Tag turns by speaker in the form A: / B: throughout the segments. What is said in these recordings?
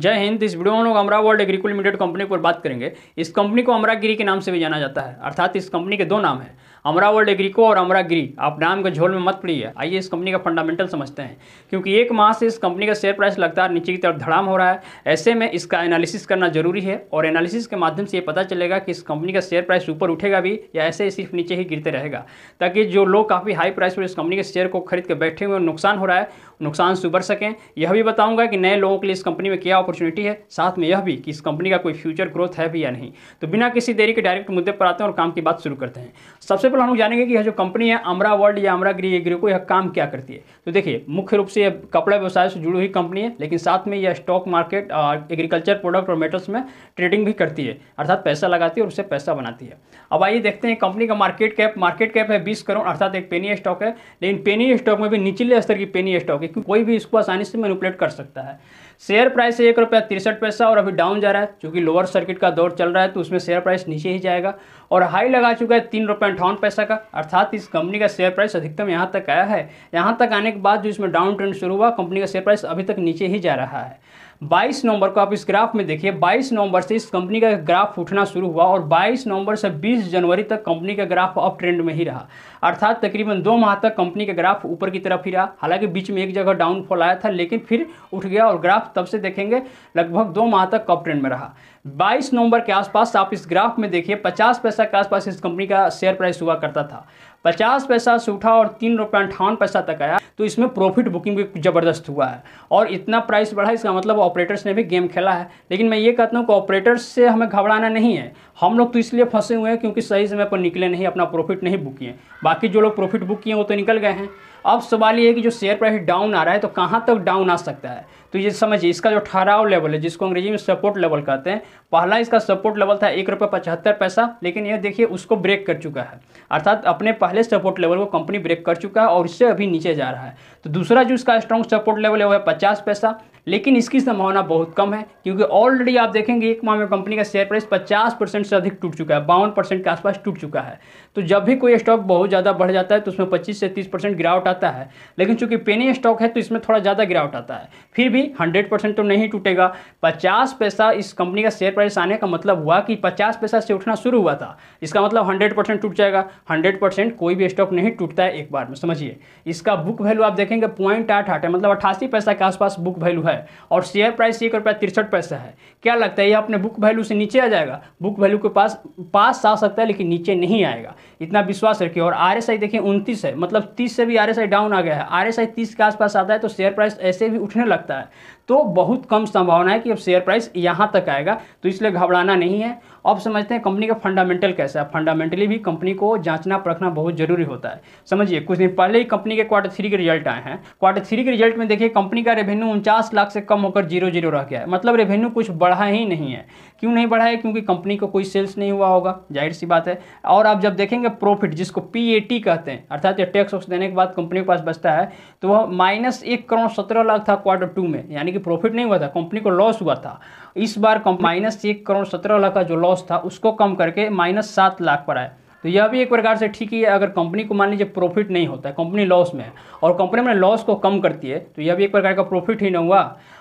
A: जय हिंद इस वीडियो में हम लोग अमरा वर्ल्ड एग्रीकुल लिमिटेड कंपनी पर बात करेंगे इस कंपनी को गिरी के नाम से भी जाना जाता है अर्थात इस कंपनी के दो नाम हैं अमरा वर्ल्ड एग्रीको और अमरागिरी आप नाम के झोल में मत पड़िए आइए इस कंपनी का फंडामेंटल समझते हैं क्योंकि एक माह से इस कंपनी का शेयर प्राइस लगातार नीचे की तरफ धड़ाम हो रहा है ऐसे में इसका एनालिसिस करना जरूरी है और एनालिसिस के माध्यम से ये पता चलेगा कि इस कंपनी का शेयर प्राइस ऊपर उठेगा भी या ऐसे ही सिर्फ नीचे ही गिरते रहेगा ताकि जो लोग काफ़ी हाई प्राइस पर इस कंपनी के शेयर को खरीद के बैठे हुए नुकसान हो रहा है नुकसान से उबर सकें यह भी बताऊंगा कि नए लोगों के लिए इस कंपनी में क्या अपॉर्चुनिटी है साथ में यह भी कि इस कंपनी का कोई फ्यूचर ग्रोथ है भी या नहीं तो बिना किसी देरी के डायरेक्ट मुद्दे पर आते हैं और काम की बात शुरू करते हैं सबसे पहले हम लोग जानेंगे कि यह जो कंपनी है अमरा वर्ल्ड या अमरा ग्री को यह काम क्या करती है तो देखिए मुख्य रूप से यह कपड़ा व्यवसाय से जुड़ी हुई कंपनी है लेकिन साथ में यह स्टॉक मार्केट एग्रीकल्चर प्रोडक्ट और मेटल्स में ट्रेडिंग भी करती है अर्थात पैसा लगाती है और उससे पैसा बनाती है अब आइए देखते हैं कंपनी का मार्केट कैप मार्केट कैप है बीस करोड़ अर्थात एक पेनी स्टॉक है लेकिन पेनी स्टॉक में भी निचले स्तर की पेनी स्टॉक क्योंकि कोई भी इसको आसानी से मैनिपुलेट कर सकता है शेयर प्राइस एक रुपया तिरसठ पैसा और अभी डाउन जा रहा है क्योंकि लोअर सर्किट का दौर चल रहा है तो उसमें शेयर प्राइस नीचे ही जाएगा और हाई लगा चुका है तीन रुपये अंठावन पैसा का अर्थात इस कंपनी का शेयर प्राइस अधिकतम यहाँ तक आया है यहाँ तक आने के बाद जो इसमें डाउन ट्रेंड शुरू हुआ कंपनी का शेयर प्राइस अभी तक नीचे ही जा रहा है 22 नवंबर को आप इस ग्राफ में देखिए 22 नवंबर से इस कंपनी का ग्राफ उठना शुरू हुआ और 22 नवंबर से 20 जनवरी तक कंपनी का ग्राफ अप ट्रेंड में ही रहा अर्थात तकरीबन दो माह तक कंपनी का ग्राफ ऊपर की तरफ ही रहा हालांकि बीच में एक जगह डाउनफॉल आया था लेकिन फिर उठ गया और ग्राफ तब से देखेंगे लगभग दो माह तक अप ट्रेंड में रहा 22 नवंबर के आसपास आप इस ग्राफ में देखिए 50 पैसा के आसपास इस कंपनी का शेयर प्राइस हुआ करता था पचास पैसा से उठा और तीन रुपये अंठावन पैसा तक आया तो इसमें प्रॉफिट बुकिंग भी ज़बरदस्त हुआ है और इतना प्राइस बढ़ा इसका मतलब ऑपरेटर्स ने भी गेम खेला है लेकिन मैं ये कहता हूँ कि ऑपरेटर्स से हमें घबराना नहीं है हम लोग तो इसलिए फंसे हुए हैं क्योंकि सही समय पर निकले नहीं अपना प्रॉफिट नहीं बुक किए बाकी जो लोग प्रॉफिट बुक किए वो तो निकल गए हैं अब सवाल ये है कि जो शेयर प्राइस डाउन आ रहा है तो कहाँ तक डाउन आ सकता है तो ये समझिए इसका जो ठहराव लेवल है जिसको अंग्रेजी में सपोर्ट लेवल कहते हैं पहला इसका सपोर्ट लेवल था एक रुपये पचहत्तर पैसा लेकिन यह देखिए उसको ब्रेक कर चुका है अर्थात अपने पहले सपोर्ट लेवल को कंपनी ब्रेक कर चुका है और इससे अभी नीचे जा रहा है तो दूसरा जो इसका स्ट्रॉन्ग सपोर्ट लेवल है वो है पचास पैसा लेकिन इसकी संभावना बहुत कम है क्योंकि ऑलरेडी आप देखेंगे एक माह में कंपनी का शेयर प्राइस 50 परसेंट से अधिक टूट चुका है बावन परसेंट के आसपास टूट चुका है तो जब भी कोई स्टॉक बहुत ज़्यादा बढ़ जाता है तो उसमें 25 से 30 परसेंट गिरावट आता है लेकिन चूंकि पेनी स्टॉक है तो इसमें थोड़ा ज़्यादा गिरावट आता है फिर भी हंड्रेड तो नहीं टूटेगा पचास पैसा इस कंपनी का शेयर प्राइस आने का मतलब हुआ कि पचास पैसा से उठना शुरू हुआ था इसका मतलब हंड्रेड टूट जाएगा हंड्रेड कोई भी स्टॉक नहीं टूटता है एक बार में समझिए इसका बुक वैल्यू आप देख देखेंगे पॉइंट आठ आठ है मतलब अट्ठासी पैसा के आसपास बुक वैल्यू है और शेयर प्राइस एक रुपया तिरसठ पैसा है क्या लगता है ये अपने बुक वैल्यू से नीचे आ जाएगा बुक वैल्यू के पास पास आ सकता है लेकिन नीचे नहीं आएगा इतना विश्वास रखिए और आर एस आई देखिए उनतीस है मतलब तीस से भी आर एस आई डाउन आ गया है आर एस आई तीस के आसपास आता है तो शेयर प्राइस ऐसे भी उठने लगता है तो बहुत कम संभावना है कि अब शेयर प्राइस यहाँ तक आएगा तो इसलिए घबराना नहीं है अब समझते हैं कंपनी का फंडामेंटल कैसा है फंडामेंटली भी कंपनी को जांचना परखना बहुत जरूरी होता है समझिए कुछ दिन पहले ही कंपनी के क्वार्टर थ्री के रिजल्ट आए आए हैं क्वार्टर थ्री के रिजल्ट में देखिए कंपनी का रेवेन्यू उनचास लाख से कम होकर जीरो जीरो रह गया है मतलब रेवेन्यू कुछ बढ़ा ही नहीं है क्यों नहीं बढ़ा है क्योंकि कंपनी को कोई सेल्स नहीं हुआ होगा जाहिर सी बात है और आप जब देखेंगे प्रॉफिट जिसको पी कहते हैं अर्थात टैक्स वक्स देने के बाद कंपनी के पास बचता है तो वह माइनस करोड़ सत्रह लाख था क्वार्टर टू में यानी कि प्रॉफिट नहीं हुआ था कंपनी को लॉस हुआ था इस बार माइनस एक करोड़ सत्रह लाख का जो लॉस था उसको कम करके माइनस सात लाख पर आया तो यह भी एक प्रकार से ठीक ही है अगर कंपनी को मान लीजिए प्रॉफिट नहीं होता है कंपनी लॉस में है और कंपनी अपने लॉस को कम करती है तो यह भी एक प्रकार का प्रॉफिट ही ना हुआ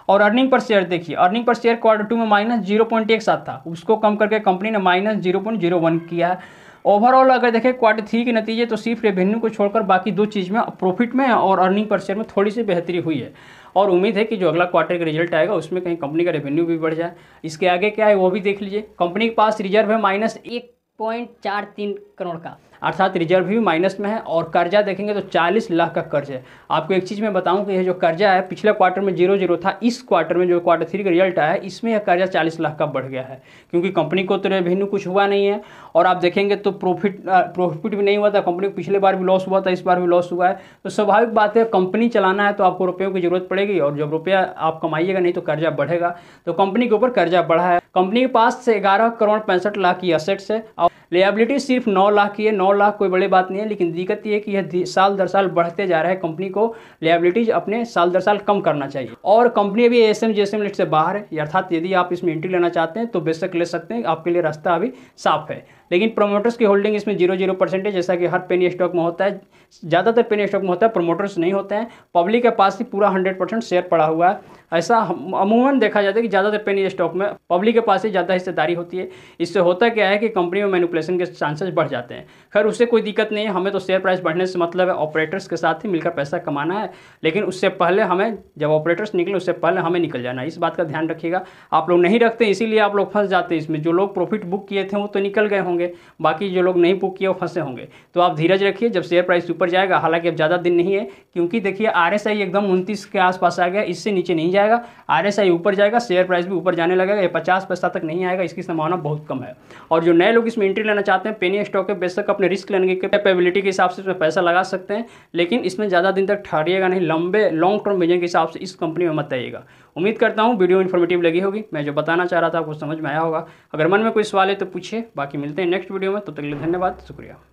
A: और अर्निंग पर शेयर देखिए अर्निंग पर शेयर क्वार्टर टू में माइनस जीरो पॉइंट एक सात था उसको कम करके कंपनी ने minus zero point zero one किया ओवरऑल अगर देखें क्वार्टर थ्री के नतीजे तो सिर्फ रेवेन्यू को छोड़कर बाकी दो चीज़ में प्रॉफिट में और अर्निंग पर शेयर में थोड़ी सी बेहतरी हुई है और उम्मीद है कि जो अगला क्वार्टर का रिजल्ट आएगा उसमें कहीं कंपनी का रेवेन्यू भी बढ़ जाए इसके आगे क्या है वो भी देख लीजिए कंपनी के पास रिजर्व है माइनस एक पॉइंट चार तीन करोड़ का अर्थात रिजर्व भी माइनस में है और कर्जा देखेंगे तो 40 लाख का कर्ज है आपको एक चीज़ मैं बताऊं कि यह जो कर्जा है पिछले क्वार्टर में जीरो जीरो था इस क्वार्टर में जो क्वार्टर थ्री का रिजल्ट आया इसमें यह कर्जा 40 लाख का बढ़ गया है क्योंकि कंपनी को तो रेवेन्यू कुछ हुआ नहीं है और आप देखेंगे तो प्रॉफिट प्रॉफिट भी नहीं हुआ था कंपनी को पिछले बार भी लॉस हुआ था इस बार भी लॉस हुआ है तो स्वाभाविक बात है कंपनी चलाना है तो आपको रुपयों की जरूरत पड़ेगी और जब रुपया आप कमाइएगा नहीं तो कर्जा बढ़ेगा तो कंपनी के ऊपर कर्जा बढ़ा है कंपनी के पास से ग्यारह करोड़ पैंसठ लाख की असेट्स है और लेबिलिटी सिर्फ नौ लाख की है नौ लाख कोई बड़ी बात नहीं है लेकिन दिक्कत यह कि यह साल दर साल बढ़ते जा रहा है कंपनी को लेबिलिटीज अपने साल दर साल कम करना चाहिए और कंपनी अभी एस एम जी से बाहर है अर्थात यदि आप इसमें एंट्री लेना चाहते हैं तो बेशक ले सकते हैं आपके लिए रास्ता अभी साफ है लेकिन प्रोमोटर्स की होल्डिंग इसमें जीरो जीरो परसेंट है जैसा कि हर पेनी स्टॉक में होता है ज़्यादातर पेनी स्टॉक में होता है प्रोमोटर्स नहीं होते हैं पब्लिक के पास ही पूरा हंड्रेड परसेंट शेयर पड़ा हुआ है ऐसा अमूमन देखा जाता है कि ज़्यादातर पेनी स्टॉक में पब्लिक के पास ही ज़्यादा हिस्सेदारी होती है इससे होता क्या है कि कंपनी में मैनुपलेशन के चांसेस बढ़ जाते हैं खैर उससे कोई दिक्कत नहीं है हमें तो शेयर प्राइस बढ़ने से मतलब है ऑपरेटर्स के साथ ही मिलकर पैसा कमाना है लेकिन उससे पहले हमें जब ऑपरेटर्स निकले उससे पहले हमें निकल जाना है इस बात का ध्यान रखिएगा आप लोग नहीं रखते इसीलिए आप लोग फंस जाते हैं इसमें जो लोग प्रॉफिट बुक किए थे वो तो निकल गए होंगे बाकी जो लोग नहीं बुक किए वो फंसे होंगे तो आप धीरज रखिए जब शेयर प्राइस ऊपर जाएगा हालांकि अब ज़्यादा दिन नहीं है क्योंकि देखिए आर एकदम उनतीस के आसपास आ गया इससे नीचे नहीं जाएगा आरएसआई ऊपर जाएगा शेयर प्राइस भी ऊपर जाने लगेगा ये पचास पैसा तक नहीं आएगा इसकी संभावना बहुत कम है और जो नए लोग इसमें एंट्री लेना चाहते हैं पेनी स्टॉक के बेशक अपने रिस्क लेने की कैपेबिलिटी के हिसाब से इसमें पैसा लगा सकते हैं लेकिन इसमें ज़्यादा दिन तक ठहरिएगा नहीं लंबे लॉन्ग टर्म विजन के हिसाब से इस कंपनी में मत आइएगा उम्मीद करता हूँ वीडियो इन्फॉर्मेटिव लगी होगी मैं जो बताना चाह रहा था आपको समझ में आया होगा अगर मन में कोई सवाल है तो पूछिए बाकी मिलते हैं नेक्स्ट वीडियो में तब तक के लिए धन्यवाद शुक्रिया